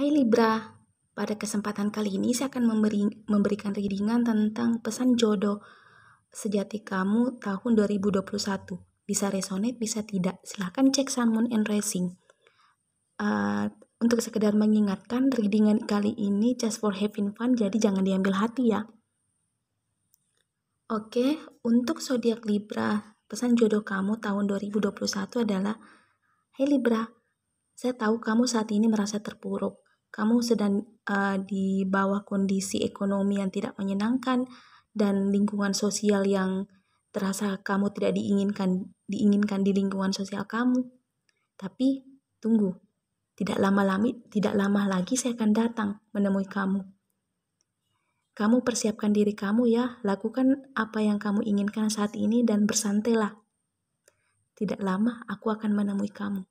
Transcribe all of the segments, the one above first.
Hai Libra, pada kesempatan kali ini saya akan memberi, memberikan readingan tentang pesan jodoh sejati kamu tahun 2021. Bisa resonate, bisa tidak. Silahkan cek Sun, Moon, and Rising. Uh, untuk sekedar mengingatkan, readingan kali ini just for having fun, jadi jangan diambil hati ya. Oke, untuk zodiak Libra, pesan jodoh kamu tahun 2021 adalah hey Libra, saya tahu kamu saat ini merasa terpuruk kamu sedang uh, di bawah kondisi ekonomi yang tidak menyenangkan dan lingkungan sosial yang terasa kamu tidak diinginkan diinginkan di lingkungan sosial kamu. Tapi tunggu, tidak lama lagi tidak lama lagi saya akan datang menemui kamu. Kamu persiapkan diri kamu ya, lakukan apa yang kamu inginkan saat ini dan bersantailah. Tidak lama aku akan menemui kamu.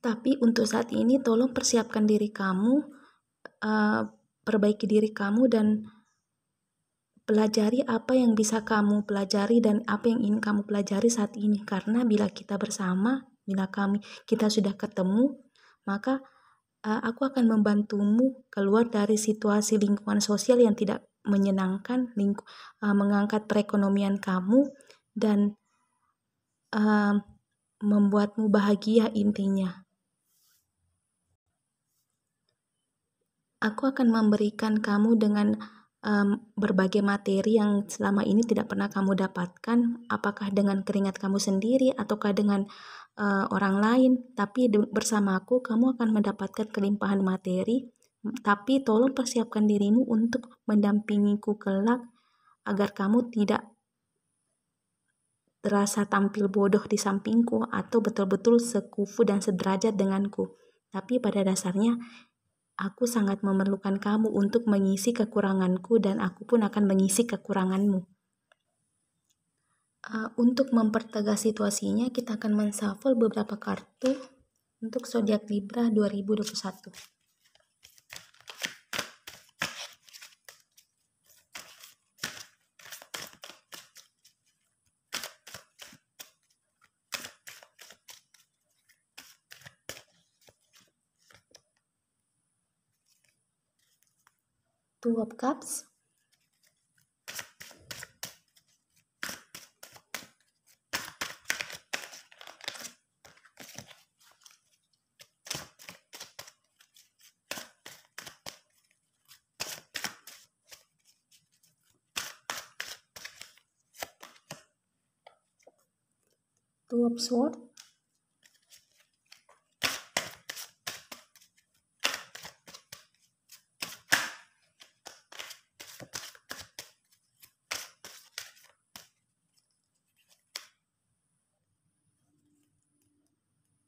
Tapi untuk saat ini tolong persiapkan diri kamu, uh, perbaiki diri kamu dan pelajari apa yang bisa kamu pelajari dan apa yang ingin kamu pelajari saat ini karena bila kita bersama, bila kami kita sudah ketemu, maka uh, aku akan membantumu keluar dari situasi lingkungan sosial yang tidak menyenangkan, lingku, uh, mengangkat perekonomian kamu dan uh, membuatmu bahagia intinya. Aku akan memberikan kamu dengan um, berbagai materi yang selama ini tidak pernah kamu dapatkan, apakah dengan keringat kamu sendiri ataukah dengan uh, orang lain. Tapi bersamaku, kamu akan mendapatkan kelimpahan materi. Tapi tolong persiapkan dirimu untuk mendampingiku kelak agar kamu tidak terasa tampil bodoh di sampingku atau betul-betul sekufu dan sederajat denganku. Tapi pada dasarnya Aku sangat memerlukan kamu untuk mengisi kekuranganku dan aku pun akan mengisi kekuranganmu. Uh, untuk mempertegas situasinya, kita akan menshuffle beberapa kartu untuk zodiak Libra 2021. two of cups two of sword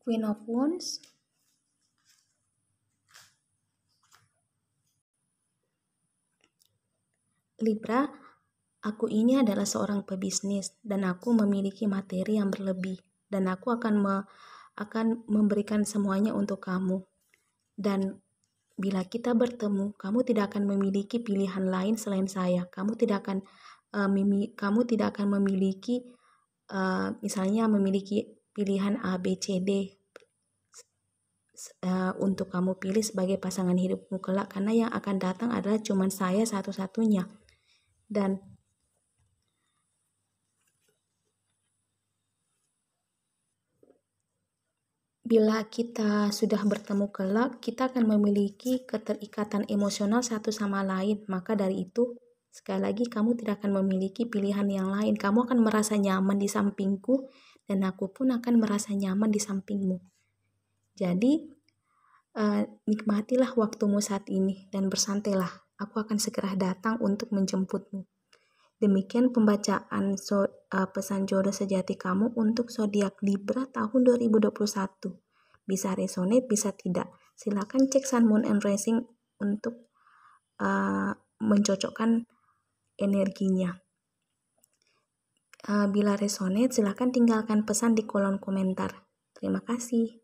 Queen of Wands, Libra, aku ini adalah seorang pebisnis dan aku memiliki materi yang berlebih dan aku akan me, akan memberikan semuanya untuk kamu. Dan bila kita bertemu, kamu tidak akan memiliki pilihan lain selain saya. Kamu tidak akan uh, kamu tidak akan memiliki uh, misalnya memiliki pilihan A, B, C, D uh, untuk kamu pilih sebagai pasangan hidupmu kelak karena yang akan datang adalah cuman saya satu-satunya dan bila kita sudah bertemu kelak kita akan memiliki keterikatan emosional satu sama lain maka dari itu Sekali lagi, kamu tidak akan memiliki pilihan yang lain. Kamu akan merasa nyaman di sampingku, dan aku pun akan merasa nyaman di sampingmu. Jadi, eh, nikmatilah waktumu saat ini dan bersantailah. Aku akan segera datang untuk menjemputmu. Demikian pembacaan so, eh, pesan jodoh sejati kamu untuk zodiak Libra tahun 2021. Bisa resonate, bisa tidak. Silakan cek Sun Moon and Rising untuk uh, mencocokkan energinya. Eh, bila resonate, silahkan tinggalkan pesan di kolom komentar. Terima kasih.